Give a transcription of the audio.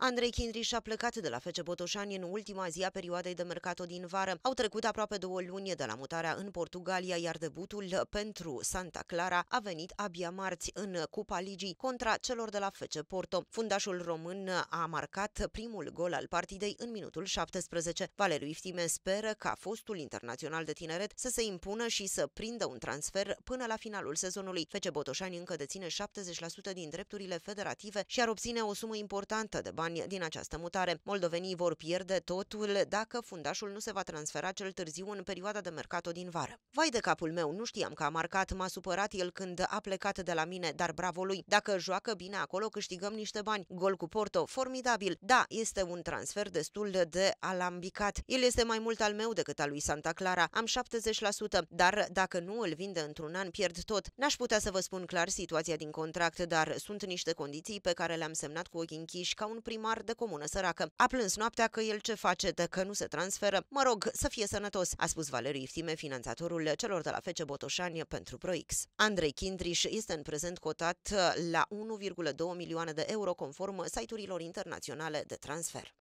Andrei Chindriș a plecat de la Fece Botoșani în ultima zi a perioadei de mercato din vară. Au trecut aproape două luni de la mutarea în Portugalia, iar debutul pentru Santa Clara a venit abia marți în Cupa Ligii contra celor de la Fece Porto. Fundașul român a marcat primul gol al partidei în minutul 17. Valeriu Iftime speră ca fostul internațional de tineret să se impună și să prindă un transfer până la finalul sezonului. Fece Botoșani încă deține 70% din drepturile federative și ar obține o sumă importantă de bani bani din această mutare. Moldovenii vor pierde totul dacă fundașul nu se va transfera cel târziu în perioada de mercato din vară. Vai de capul meu, nu știam că a marcat, m-a supărat el când a plecat de la mine, dar bravo lui. Dacă joacă bine acolo, câștigăm niște bani. Gol cu Porto, formidabil. Da, este un transfer destul de alambicat. El este mai mult al meu decât al lui Santa Clara. Am 70%, dar dacă nu îl vinde într-un an, pierd tot. N-aș putea să vă spun clar situația din contract, dar sunt niște condiții pe care le-am semnat cu ochii închiși ca un prim primar de comună săracă. A plâns noaptea că el ce face, de că nu se transferă. Mă rog, să fie sănătos, a spus Valeriu Iftime, finanțatorul celor de la Fece Botoșani pentru ProX. Andrei Kindriș este în prezent cotat la 1,2 milioane de euro conform site-urilor internaționale de transfer.